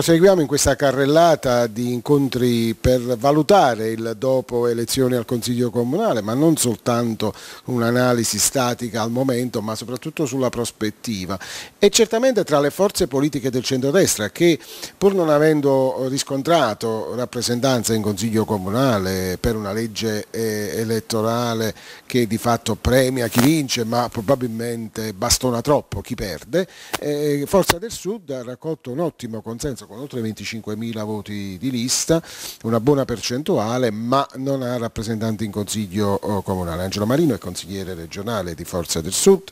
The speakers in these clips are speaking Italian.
proseguiamo in questa carrellata di incontri per valutare il dopo elezioni al Consiglio Comunale, ma non soltanto un'analisi statica al momento, ma soprattutto sulla prospettiva. E certamente tra le forze politiche del centrodestra che pur non avendo riscontrato rappresentanza in Consiglio Comunale per una legge eh, elettorale che di fatto premia chi vince, ma probabilmente bastona troppo chi perde, eh, Forza del Sud ha raccolto un ottimo consenso con oltre 25.000 voti di lista, una buona percentuale, ma non ha rappresentanti in consiglio eh, comunale. Angelo Marino è consigliere regionale di Forza del Sud,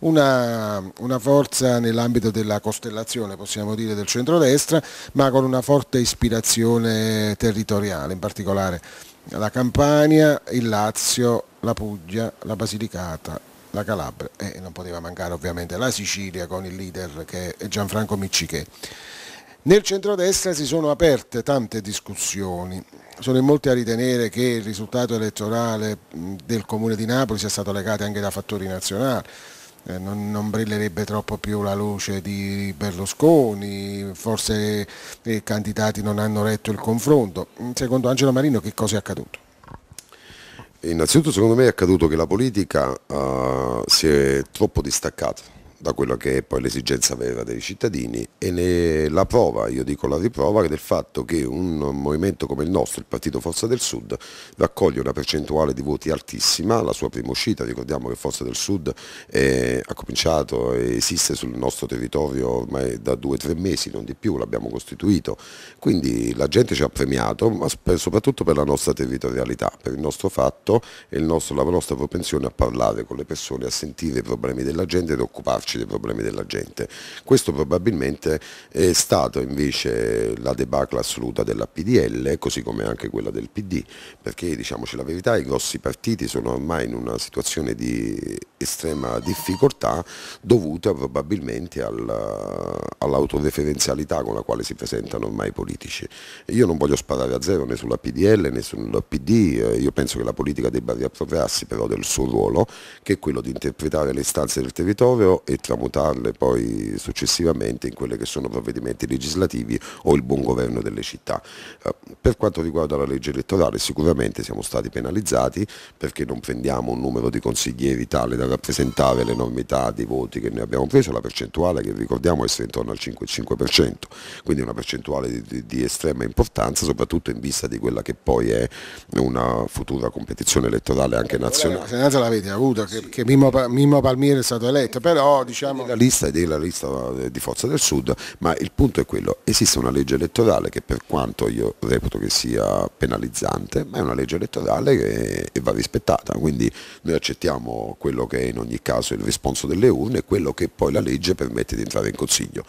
una, una forza nell'ambito della costellazione, possiamo dire, del centrodestra, ma con una forte ispirazione territoriale, in particolare la Campania, il Lazio, la Puglia, la Basilicata, la Calabria e non poteva mancare ovviamente la Sicilia con il leader che è Gianfranco Miccichè. Nel centrodestra si sono aperte tante discussioni, sono in molti a ritenere che il risultato elettorale del Comune di Napoli sia stato legato anche da fattori nazionali, eh, non, non, brillerebbe troppo più la luce di Berlusconi, forse i candidati non hanno retto il confronto. Mm, secondo Angelo Marino che cosa è accaduto? Innanzitutto secondo me è accaduto che la politica uh, si è troppo distaccata da quello che è poi l'esigenza vera dei cittadini e ne, la prova, io dico la riprova, del fatto che un movimento come il nostro, il Partito Forza del Sud, raccoglie una percentuale di voti altissima, la sua prima uscita, ricordiamo che Forza del Sud è, eh, ha cominciato e esiste sul nostro territorio ormai da due o tre mesi, non di più, l'abbiamo costituito, quindi la gente ci ha premiato, ma per, soprattutto per la nostra territorialità, per il nostro fatto e nostro, la nostra propensione a parlare con le persone, a sentire i problemi della gente ed occuparci occuparci dei problemi della gente. Questo probabilmente è stato invece la debacle assoluta della PDL, così come anche quella del PD, perché diciamoci la verità, i grossi partiti sono ormai in una situazione di estrema difficoltà dovuta probabilmente all'autoreferenzialità con la quale si presentano ormai i politici. Io non voglio sparare a zero né sulla PDL né sul PD, eh, io penso che la politica debba riappropriarsi però del suo ruolo, che è quello di interpretare le istanze del territorio e tramutarle poi successivamente in quelle che sono provvedimenti legislativi o il buon governo delle città. Eh, per quanto riguarda la legge elettorale sicuramente siamo stati penalizzati perché non prendiamo un numero di consiglieri tale da rappresentare l'enormità dei voti che noi abbiamo preso, la percentuale che ricordiamo essere intorno al 5,5%, quindi una percentuale di, di, di, estrema importanza, soprattutto in vista di quella che poi è una futura competizione elettorale anche nazionale. La Senata l'avete avuta, che, sì. che Mimmo, Mimmo, Palmieri è stato eletto, però diciamo... La lista è della lista eh, di Forza del Sud, ma il punto è quello, esiste una legge elettorale che per quanto io reputo che sia penalizzante, ma è una legge elettorale che, va rispettata, quindi noi accettiamo quello che in ogni caso il responso delle urne e quello che poi la legge permette di entrare in Consiglio.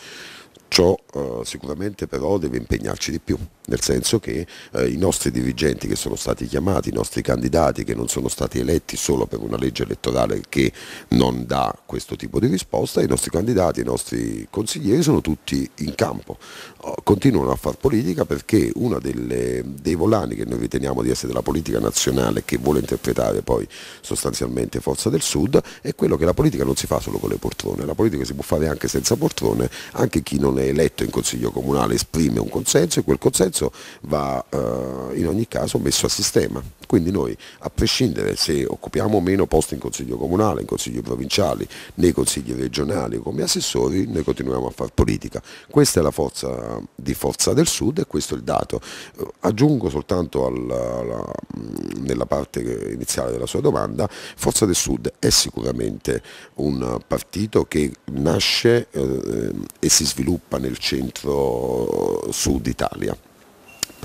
Ciò eh, sicuramente però deve impegnarci di più nel senso che eh, i nostri dirigenti che sono stati chiamati, i nostri candidati che non sono stati eletti solo per una legge elettorale che non dà questo tipo di risposta, i nostri candidati, i nostri consiglieri sono tutti in campo, oh, continuano a far politica perché uno dei volani che noi riteniamo di essere della politica nazionale che vuole interpretare poi sostanzialmente Forza del Sud è quello che la politica non si fa solo con le poltrone, la politica si può fare anche senza poltrone, anche chi non è eletto in consiglio comunale esprime un consenso e quel consenso prezzo va eh, in ogni caso messo a sistema. Quindi noi, a prescindere se occupiamo o meno posti in consiglio comunale, in consigli provinciali, nei consigli regionali o come assessori, noi continuiamo a fare politica. Questa è la forza di Forza del Sud e questo è il dato. Eh, aggiungo soltanto alla, alla, mm, nella parte iniziale della sua domanda, Forza del Sud è sicuramente un partito che nasce eh, e si sviluppa nel centro-sud Italia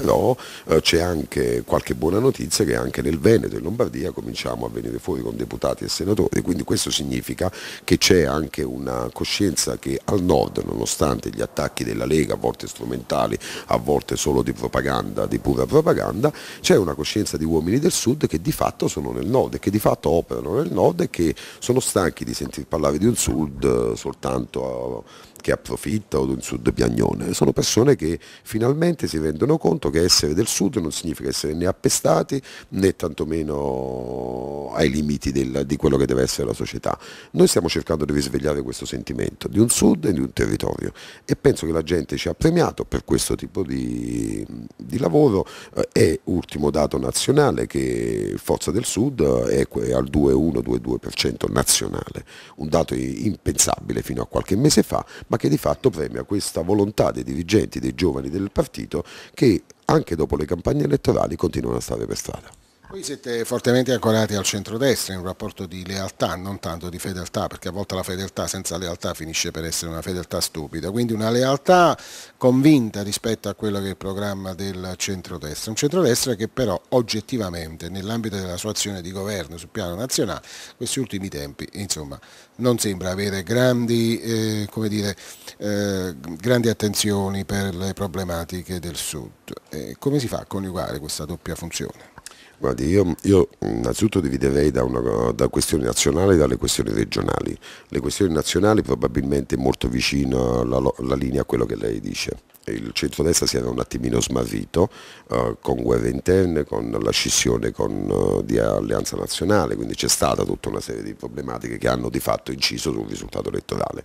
però eh, c'è anche qualche buona notizia che anche nel Veneto e Lombardia cominciamo a venire fuori con deputati e senatori, quindi questo significa che c'è anche una coscienza che al nord, nonostante gli attacchi della Lega, a volte strumentali, a volte solo di propaganda, di pura propaganda, c'è una coscienza di uomini del sud che di fatto sono nel nord e che di fatto operano nel nord e che sono stanchi di sentir parlare di un sud eh, soltanto... A, che approfitta o di un sud piagnone, sono persone che finalmente si rendono conto che essere del sud non significa essere né appestati né tantomeno ai limiti del, di quello che deve essere la società. Noi stiamo cercando di risvegliare questo sentimento di un sud e di un territorio e penso che la gente ci ha premiato per questo tipo di, di lavoro e eh, ultimo dato nazionale che Forza del Sud è al 2,1-2,2% nazionale, un dato impensabile fino a qualche mese fa, ma che di fatto premia questa volontà dei dirigenti, dei giovani del partito che anche dopo le campagne elettorali continuano a stare per strada. Voi siete fortemente ancorati al centrodestra in un rapporto di lealtà, non tanto di fedeltà, perché a volte la fedeltà senza lealtà finisce per essere una fedeltà stupida, quindi una lealtà convinta rispetto a quello che è il programma del centrodestra, un centrodestra che però oggettivamente nell'ambito della sua azione di governo sul piano nazionale, questi ultimi tempi, insomma, non sembra avere grandi, eh, dire, eh, grandi attenzioni per le problematiche del Sud. Eh, come si fa a coniugare questa doppia funzione? Guardi, io, io innanzitutto dividerei da, una, da, questioni nazionali e dalle questioni regionali. Le questioni nazionali probabilmente molto vicino alla, la linea a quello che lei dice il centrodestra si era un attimino smarrito eh, con guerre interne, con la scissione con, uh, di Alleanza Nazionale, quindi c'è stata tutta una serie di problematiche che hanno di fatto inciso sul risultato elettorale.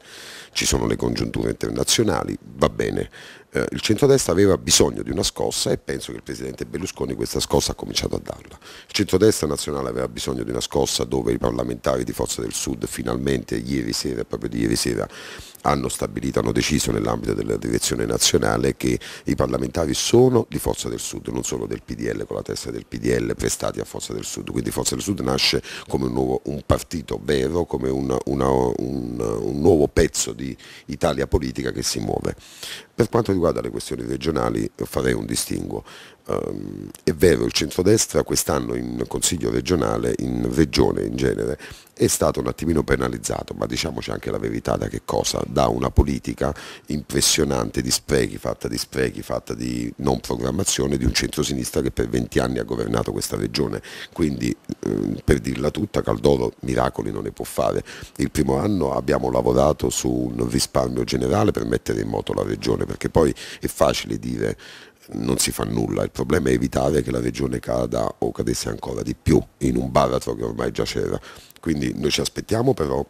Ci sono le congiunture internazionali, va bene, eh, il centrodestra aveva bisogno di una scossa e penso che il Presidente Berlusconi questa scossa ha cominciato a darla. Il centrodestra nazionale aveva bisogno di una scossa dove i parlamentari di Forza del Sud finalmente ieri sera, proprio di ieri sera, hanno stabilito, hanno deciso nell'ambito della direzione nazionale che i parlamentari sono di Forza del Sud, non solo del PDL con la testa del PDL prestati a Forza del Sud, quindi Forza del Sud nasce come un, nuovo, un partito vero, come una, una, un, un nuovo pezzo di Italia politica che si muove. Per quanto riguarda riguardo alle questioni regionali farei un distinguo. Um, è vero, il centrodestra quest'anno in Consiglio regionale, in regione in genere, è stato un attimino penalizzato, ma diciamoci anche la verità da che cosa? Da una politica impressionante di sprechi, fatta di sprechi, fatta di non programmazione di un centrosinistra che per 20 anni ha governato questa regione. Quindi ehm, per dirla tutta, Caldoro miracoli non ne può fare. Il primo anno abbiamo lavorato su un risparmio generale per mettere in moto la regione, perché poi è facile dire non si fa nulla, il problema è evitare che la regione cada o cadesse ancora di più in un baratro che ormai già c'era. Quindi noi ci aspettiamo però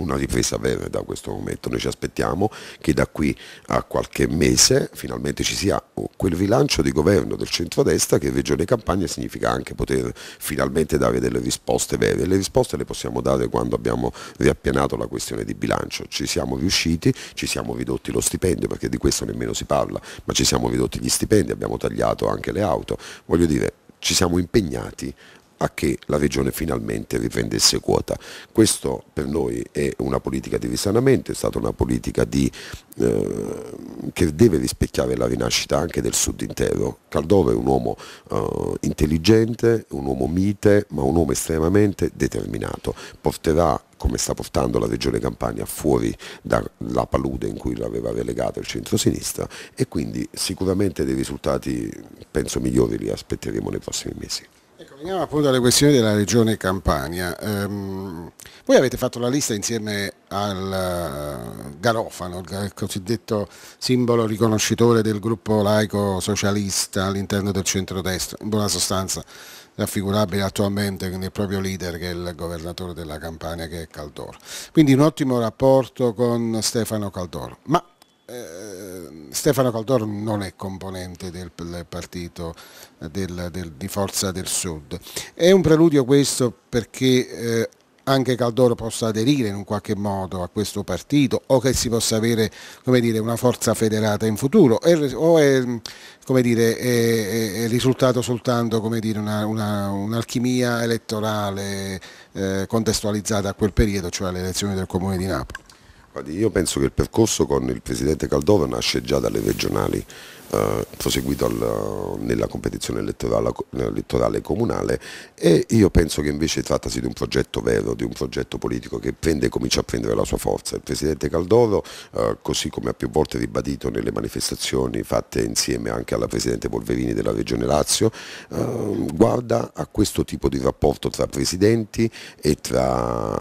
una ripresa vera da questo momento. Noi ci aspettiamo che da qui a qualche mese finalmente ci sia quel rilancio di governo del centrodestra che Regione Campania significa anche poter finalmente dare delle risposte vere. Le risposte le possiamo dare quando abbiamo riappianato la questione di bilancio. Ci siamo riusciti, ci siamo ridotti lo stipendio, perché di questo nemmeno si parla, ma ci siamo ridotti gli stipendi, abbiamo tagliato anche le auto. Voglio dire, ci siamo impegnati a che la regione finalmente riprendesse quota. Questo per noi è una politica di risanamento, è stata una politica di, eh, che deve rispecchiare la rinascita anche del sud intero. Caldoro è un uomo eh, intelligente, un uomo mite, ma un uomo estremamente determinato. Porterà come sta portando la Regione Campania fuori dalla palude in cui l'aveva relegato il centro-sinistra e quindi sicuramente dei risultati penso migliori li aspetteremo nei prossimi mesi. Veniamo appunto alle questioni della regione Campania. Um, voi avete fatto la lista insieme al eh, Garofano, il cosiddetto simbolo riconoscitore del gruppo laico socialista all'interno del centrodestra, in buona sostanza raffigurabile attualmente nel proprio leader che è il governatore della Campania che è Caldoro. Quindi un ottimo rapporto con Stefano Caldoro. Ma eh, Stefano Caldoro non è componente del, del partito eh, del, del, di Forza del Sud. È un preludio questo perché eh, anche Caldoro possa aderire in un qualche modo a questo partito o che si possa avere dire, una forza federata in futuro è, o è, dire, è, è, risultato soltanto un'alchimia elettorale eh, contestualizzata a quel periodo, cioè alle elezioni del Comune di Napoli? io penso che il percorso con il presidente Caldova nasce già dalle regionali, eh, proseguito al, nella competizione elettorale, elettorale, comunale e io penso che invece trattasi di un progetto vero, di un progetto politico che prende e comincia a prendere la sua forza. Il presidente Caldoro, eh, così come ha più volte ribadito nelle manifestazioni fatte insieme anche alla presidente Polverini della regione Lazio, eh, guarda a questo tipo di rapporto tra presidenti e tra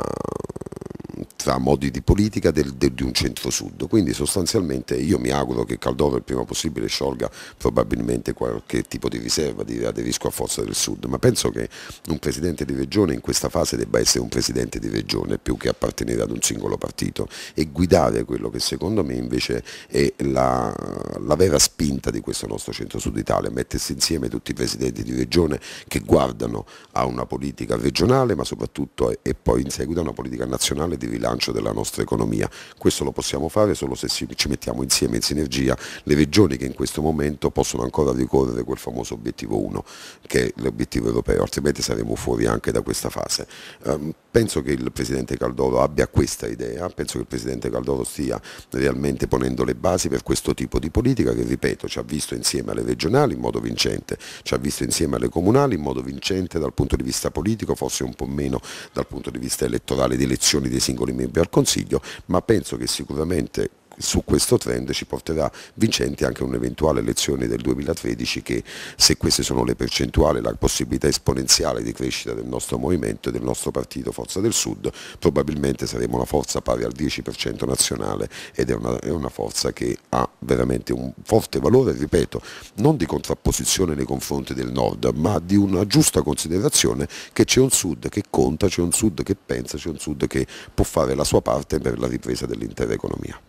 tra modi di politica del, del, di un centro-sud. Quindi sostanzialmente io mi auguro che Caldoro il prima possibile sciolga probabilmente qualche tipo di riserva, di aderisco a forza del sud, ma penso che un presidente di regione in questa fase debba essere un presidente di regione più che appartenere ad un singolo partito e guidare quello che secondo me invece è la, la vera spinta di questo nostro centro-sud Italia, mettersi insieme tutti i presidenti di regione che guardano a una politica regionale ma soprattutto e poi in seguito a una politica nazionale di rilascio rilancio della nostra economia. Questo lo possiamo fare solo se ci mettiamo insieme in sinergia le regioni che in questo momento possono ancora ricorrere quel famoso obiettivo 1, che è l'obiettivo europeo, altrimenti saremo fuori anche da questa fase. Um, penso che il Presidente Caldoro abbia questa idea, penso che il Presidente Caldoro stia realmente ponendo le basi per questo tipo di politica che, ripeto, ci ha visto insieme alle regionali in modo vincente, ci ha visto insieme alle comunali in modo vincente dal punto di vista politico, forse un po' meno dal punto di vista elettorale di elezioni dei singoli membri al Consiglio, ma penso che sicuramente su questo trend ci porterà vincenti anche un'eventuale elezione del 2013 che se queste sono le percentuali, la possibilità esponenziale di crescita del nostro movimento e del nostro partito Forza del Sud, probabilmente saremo una forza pari al 10% nazionale ed è una, è una forza che ha veramente un forte valore, ripeto, non di contrapposizione nei confronti del nord, ma di una giusta considerazione che c'è un sud che conta, c'è un sud che pensa, c'è un sud che può fare la sua parte per la ripresa dell'intera economia.